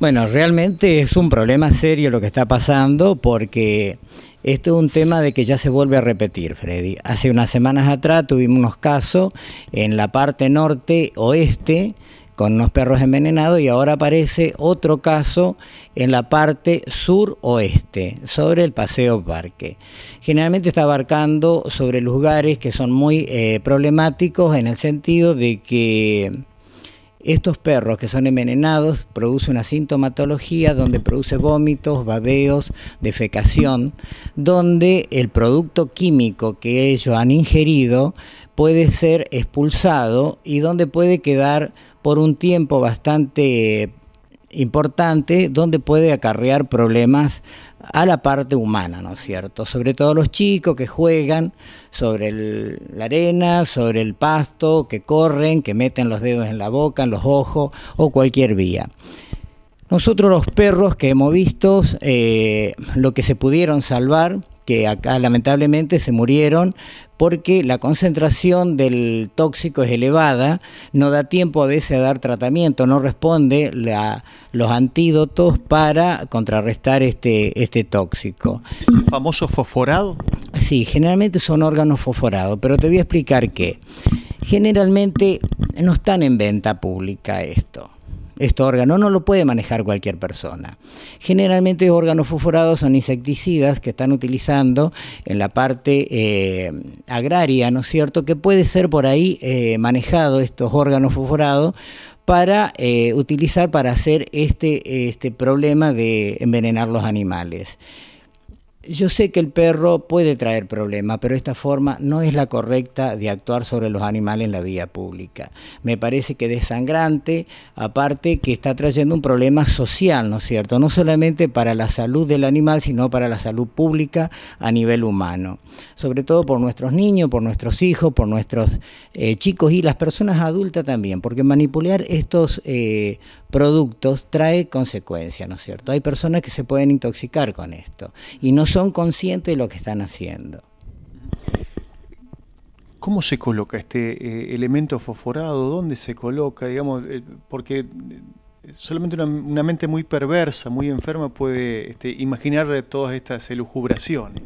Bueno, realmente es un problema serio lo que está pasando porque esto es un tema de que ya se vuelve a repetir, Freddy. Hace unas semanas atrás tuvimos unos casos en la parte norte oeste con unos perros envenenados y ahora aparece otro caso en la parte sur-oeste sobre el Paseo Parque. Generalmente está abarcando sobre lugares que son muy eh, problemáticos en el sentido de que estos perros que son envenenados producen una sintomatología donde produce vómitos, babeos, defecación, donde el producto químico que ellos han ingerido puede ser expulsado y donde puede quedar por un tiempo bastante importante donde puede acarrear problemas a la parte humana, ¿no es cierto? Sobre todo los chicos que juegan sobre la arena, sobre el pasto, que corren, que meten los dedos en la boca, en los ojos o cualquier vía. Nosotros los perros que hemos visto, eh, lo que se pudieron salvar, que acá lamentablemente se murieron porque la concentración del tóxico es elevada, no da tiempo a veces a dar tratamiento, no responde la, los antídotos para contrarrestar este, este tóxico. ¿Es el famoso fosforado? Sí, generalmente son órganos fosforados, pero te voy a explicar qué. Generalmente no están en venta pública esto este órgano no lo puede manejar cualquier persona. Generalmente órganos fosforados son insecticidas que están utilizando en la parte eh, agraria, ¿no es cierto? Que puede ser por ahí eh, manejado estos órganos fosforados para eh, utilizar para hacer este, este problema de envenenar los animales. Yo sé que el perro puede traer problemas, pero esta forma no es la correcta de actuar sobre los animales en la vía pública. Me parece que desangrante, aparte que está trayendo un problema social, ¿no es cierto? No solamente para la salud del animal, sino para la salud pública a nivel humano. Sobre todo por nuestros niños, por nuestros hijos, por nuestros eh, chicos y las personas adultas también, porque manipular estos eh, productos trae consecuencias, ¿no es cierto? Hay personas que se pueden intoxicar con esto y no son conscientes de lo que están haciendo. ¿Cómo se coloca este eh, elemento fosforado? ¿Dónde se coloca? Digamos, eh, porque eh, solamente una, mente muy perversa, muy enferma puede este, imaginar todas estas elujubraciones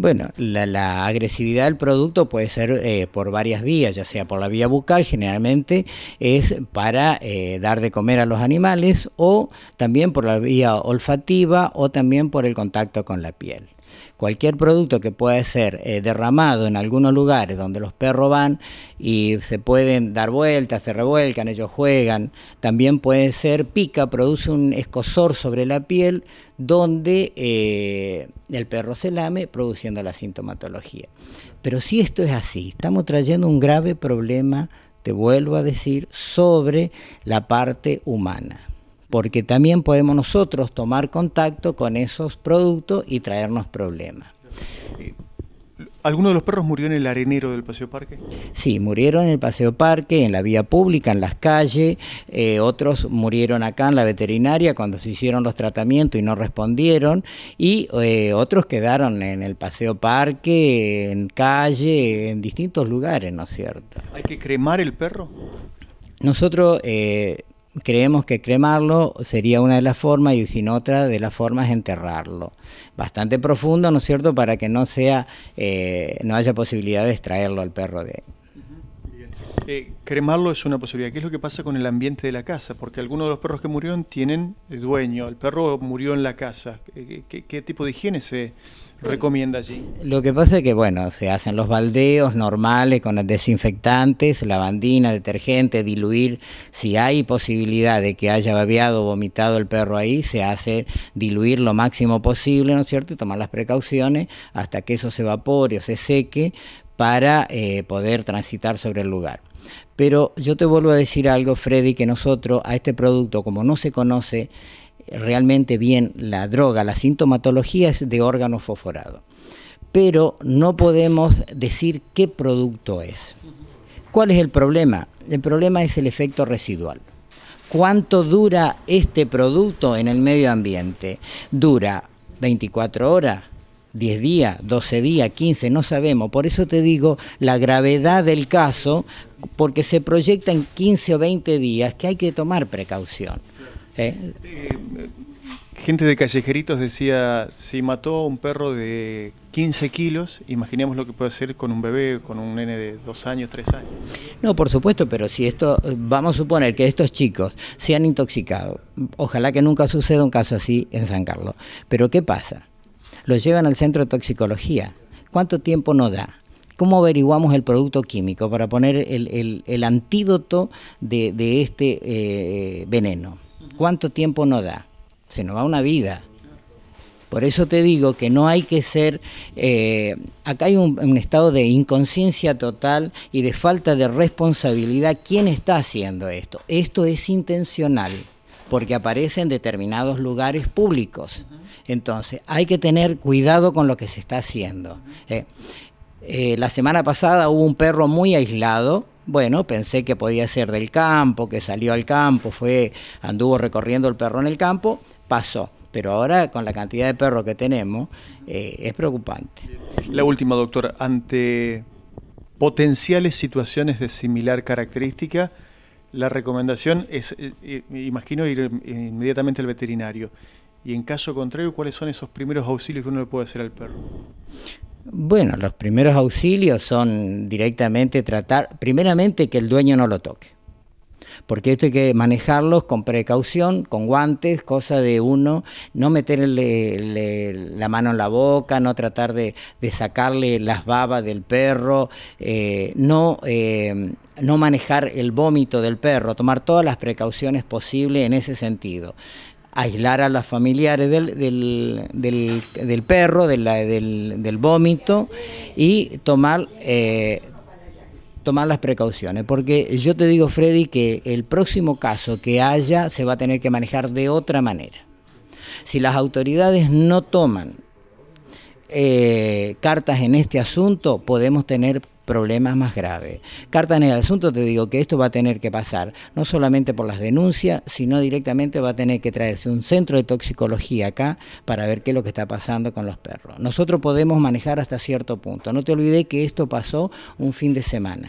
bueno, la, agresividad del producto puede ser eh, por varias vías, ya sea por la vía bucal, generalmente es para eh, dar de comer a los animales, o también por la vía olfativa, o también por el contacto con la piel cualquier producto que pueda ser eh, derramado en algunos lugares donde los perros van y se pueden dar vueltas, se revuelcan, ellos juegan, también puede ser pica, produce un escosor sobre la piel donde eh, el perro se lame produciendo la sintomatología. Pero si esto es así, estamos trayendo un grave problema, te vuelvo a decir, sobre la parte humana porque también podemos nosotros tomar contacto con esos productos y traernos problemas. Eh, ¿Alguno de los perros murió en el arenero del Paseo Parque? Sí, murieron en el Paseo Parque, en la vía pública, en las calles. Eh, otros murieron acá en la veterinaria cuando se hicieron los tratamientos y no respondieron. Y eh, otros quedaron en el Paseo Parque, en calle, en distintos lugares, ¿no es cierto? ¿Hay que cremar el perro? Nosotros creemos que cremarlo sería una de las formas y sin otra de las formas enterrarlo. Bastante profundo, ¿no es cierto?, para que no sea, eh, no haya posibilidad de extraerlo al perro de... Eh, cremarlo es una posibilidad. ¿Qué es lo que pasa con el ambiente de la casa? Porque algunos de los perros que murieron tienen dueño. El perro murió en la casa. Eh, qué tipo de higiene se, recomienda allí? Lo que pasa es que, bueno, se hacen los baldeos normales con desinfectantes, lavandina, detergente, diluir. Si hay posibilidad de que haya babeado o vomitado el perro ahí, se hace diluir lo máximo posible, ¿no es cierto? tomar las precauciones hasta que eso se evapore o se seque para eh, poder transitar sobre el lugar. Pero yo te vuelvo a decir algo, Freddy, que nosotros a este producto, como no se conoce, realmente bien la droga, la sintomatología es de órgano fosforado. Pero no podemos decir qué producto es. ¿Cuál es el problema? El problema es el efecto residual. ¿Cuánto dura este producto en el medio ambiente? ¿Dura 24 horas? 10 días, 12 días, 15, no sabemos. Por eso te digo la gravedad del caso, porque se proyecta en 15 o 20 días que hay que tomar precaución. Eh, gente de Callejeritos decía, si mató a un perro de 15 kilos, imaginemos lo que puede hacer con un bebé, con un nene de 2 años, 3 años. No, por supuesto, pero si esto, vamos a suponer que estos chicos se han intoxicado, ojalá que nunca suceda un caso así en San Carlos, pero ¿qué pasa? Los llevan al centro de toxicología. ¿Cuánto tiempo no da? ¿Cómo averiguamos el producto químico para poner el, antídoto de, este eh, veneno? ¿Cuánto tiempo no da? Se nos va una vida. Por eso te digo que no hay que ser, eh, acá hay un, estado de inconsciencia total y de falta de responsabilidad. ¿Quién está haciendo esto? Esto es intencional porque aparece en determinados lugares públicos. Entonces, hay que tener cuidado con lo que se está haciendo. Eh, eh, la semana pasada hubo un perro muy aislado bueno, pensé que podía ser del campo, que salió al campo, fue, anduvo recorriendo el perro en el campo, pasó. Pero ahora con la cantidad de perros que tenemos eh, es preocupante. La última, doctor, ante potenciales situaciones de similar característica, la recomendación es, eh, eh, imagino, ir inmediatamente al veterinario. Y en caso contrario, ¿cuáles son esos primeros auxilios que uno le puede hacer al perro? Bueno, los primeros auxilios son directamente tratar, primeramente que el dueño no lo toque, porque esto hay que manejarlos con precaución, con guantes, cosa de uno, no meterle la mano en la boca, no tratar de, sacarle las babas del perro, eh, no... Eh, no manejar el vómito del perro, tomar todas las precauciones posibles en ese sentido aislar a las familiares del, del, del, perro, del, vómito y tomar, eh, tomar las precauciones. Porque yo te digo, Freddy, que el próximo caso que haya se va a tener que manejar de otra manera. Si las autoridades no toman eh, cartas en este asunto, podemos tener problemas más graves. Carta en el asunto te digo que esto va a tener que pasar, no solamente por las denuncias, sino directamente va a tener que traerse un centro de toxicología acá para ver qué es lo que está pasando con los perros. Nosotros podemos manejar hasta cierto punto. No te olvides que esto pasó un fin de semana.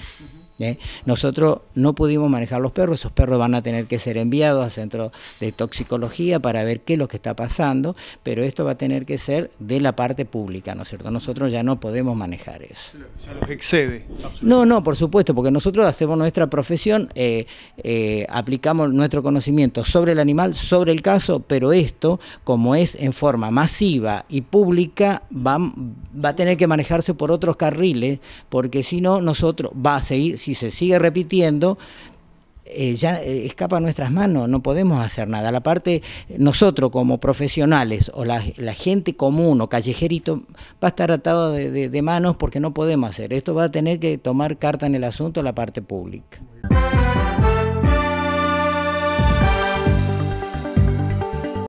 ¿eh? Nosotros no pudimos manejar los perros, esos perros van a tener que ser enviados a centros de toxicología para ver qué es lo que está pasando, pero esto va a tener que ser de la parte pública, ¿no es cierto? Nosotros ya no podemos manejar eso. Ya los excede. No, no, por supuesto, porque nosotros hacemos nuestra profesión, eh, eh, aplicamos nuestro conocimiento sobre el animal, sobre el caso, pero esto, como es en forma masiva y pública, va, va a tener que manejarse por otros carriles, porque si no, nosotros va a seguir si se sigue repitiendo, eh, ya eh, escapa a nuestras manos, no podemos hacer nada. La parte, nosotros como profesionales o la, gente común o callejerito va a estar atado de, manos porque no podemos hacer. Esto va a tener que tomar carta en el asunto la parte pública.